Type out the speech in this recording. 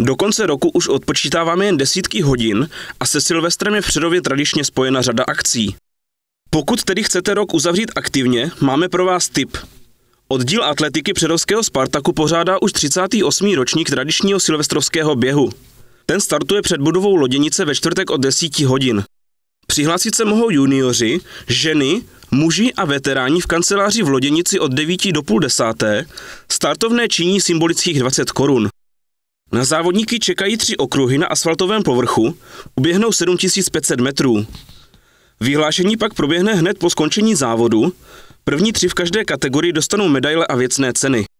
Do konce roku už odpočítáváme jen desítky hodin a se Silvestrem je v Předově tradičně spojena řada akcí. Pokud tedy chcete rok uzavřít aktivně, máme pro vás tip. Oddíl atletiky Předovského Spartaku pořádá už 38. ročník tradičního silvestrovského běhu. Ten startuje před budovou Loděnice ve čtvrtek od 10 hodin. Přihlásit se mohou junioři, ženy, muži a veteráni v kanceláři v Loděnici od 9 do půl desáté. Startovné činí symbolických 20 korun. Na závodníky čekají tři okruhy na asfaltovém povrchu, uběhnou 7500 metrů. Vyhlášení pak proběhne hned po skončení závodu, první tři v každé kategorii dostanou medaile a věcné ceny.